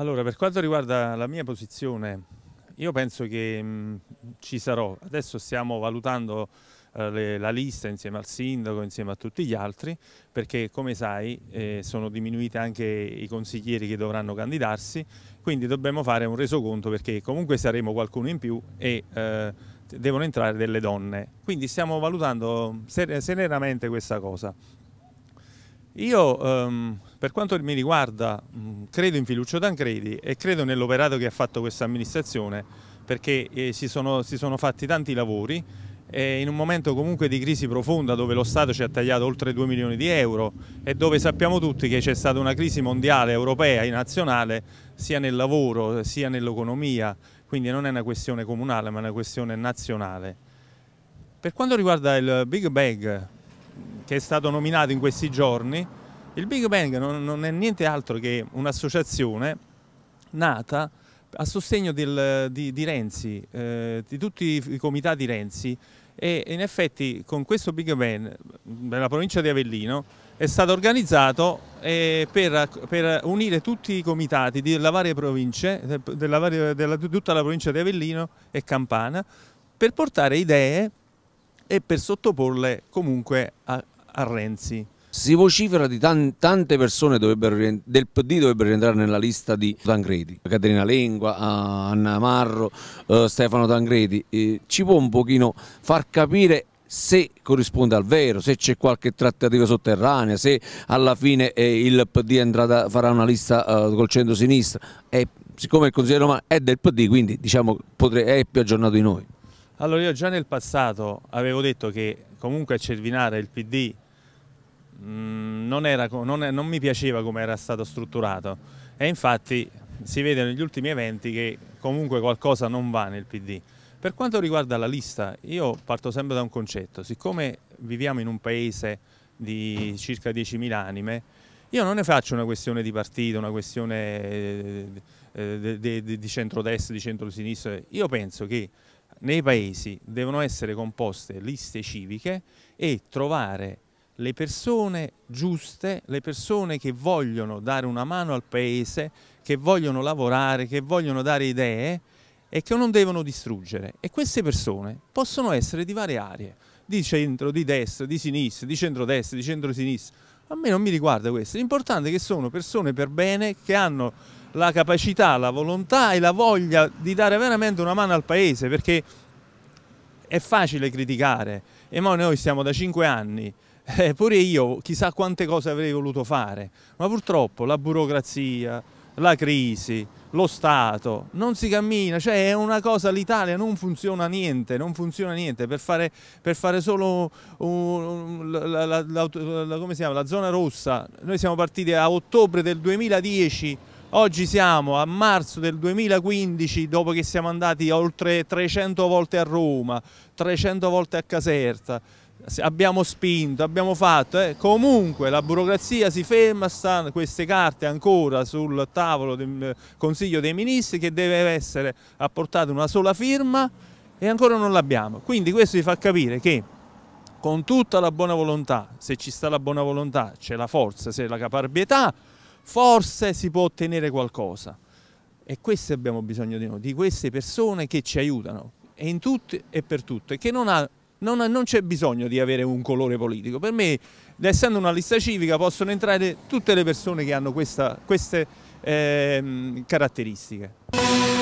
Allora, per quanto riguarda la mia posizione, io penso che mh, mm, ci sarò. Adesso stiamo valutando eh, le, la lista insieme al sindaco, insieme a tutti gli altri, perché come sai eh, sono diminuiti anche i consiglieri che dovranno candidarsi, quindi dobbiamo fare un resoconto perché comunque saremo qualcuno in più e eh, devono entrare delle donne. Quindi stiamo valutando ser serenamente questa cosa. Io, ehm, per quanto mi riguarda, mm, credo in Filuccio Tancredi e credo nell'operato che ha fatto questa amministrazione, perché eh, si, sono, si sono fatti tanti lavori, in un momento comunque di crisi profonda dove lo Stato ci ha tagliato oltre 2 milioni di euro e dove sappiamo tutti che c'è stata una crisi mondiale, europea e nazionale sia nel lavoro sia nell'economia, quindi non è una questione comunale ma è una questione nazionale. Per quanto riguarda il Big Bang, che è stato nominato in questi giorni, il Big Bang non, non è niente altro che un'associazione nata a sostegno del, di, di, Renzi, eh, di tutti i comitati Renzi e in effetti con questo Big Bang nella provincia di Avellino è stato organizzato eh, per, per, unire tutti i comitati della varie province, eh, della varie, della, tutta la provincia di Avellino e Campana, per portare idee e per sottoporle comunque a, a Renzi. Si vocifera di tante persone dovrebbero, del PD dovrebbero rientrare nella lista di Tangredi, Caterina Lengua, Anna Marro, eh, Stefano Tangredi, ci può un pochino far capire se corrisponde al vero, se c'è qualche trattativa sotterranea, se alla fine eh, il PD entrata, farà una lista eh, col centro-sinistra, siccome il consigliere Romano è del PD quindi diciamo, potrei, è più aggiornato di noi. Allora io già nel passato avevo detto che comunque a Cervinara il PD mh, mm, non, era, non, non, mi piaceva come era stato strutturato e infatti si vede negli ultimi eventi che comunque qualcosa non va nel PD. Per quanto riguarda la lista, io parto sempre da un concetto, siccome viviamo in un paese di circa 10.000 anime, io non ne faccio una questione di partito, una questione eh, di, di, di centrodestra, di centrosinistra, io penso che nei paesi devono essere composte liste civiche e trovare le persone giuste, le persone che vogliono dare una mano al paese, che vogliono lavorare, che vogliono dare idee e che non devono distruggere. E queste persone possono essere di varie aree, di centro, di destra, di sinistra, di centrodestra, di centrosinistra, a me non mi riguarda questo. L'importante è che sono persone per bene che hanno la capacità, la volontà e la voglia di dare veramente una mano al paese perché è facile criticare e ma noi siamo da cinque anni eh, pure io chissà quante cose avrei voluto fare ma purtroppo la burocrazia la crisi, lo Stato, non si cammina, cioè è una cosa, l'Italia non funziona niente, non funziona niente, per fare, per fare solo uh, la, la, la, chiama, la, zona rossa, noi siamo partiti a ottobre del 2010, oggi siamo a marzo del 2015 dopo che siamo andati oltre 300 volte a Roma, 300 volte a Caserta, abbiamo spinto, abbiamo fatto, eh. comunque la burocrazia si ferma, stanno queste carte ancora sul tavolo del eh, Consiglio dei Ministri che deve essere apportata una sola firma e ancora non l'abbiamo. Quindi questo vi fa capire che con tutta la buona volontà, se ci sta la buona volontà, c'è la forza, c'è la caparbietà, forse si può ottenere qualcosa. E questo abbiamo bisogno di noi, di queste persone che ci aiutano, e in tutto e per tutto, e che non ha non, non c'è bisogno di avere un colore politico. Per me, essendo una lista civica, possono entrare tutte le persone che hanno questa, queste eh, caratteristiche.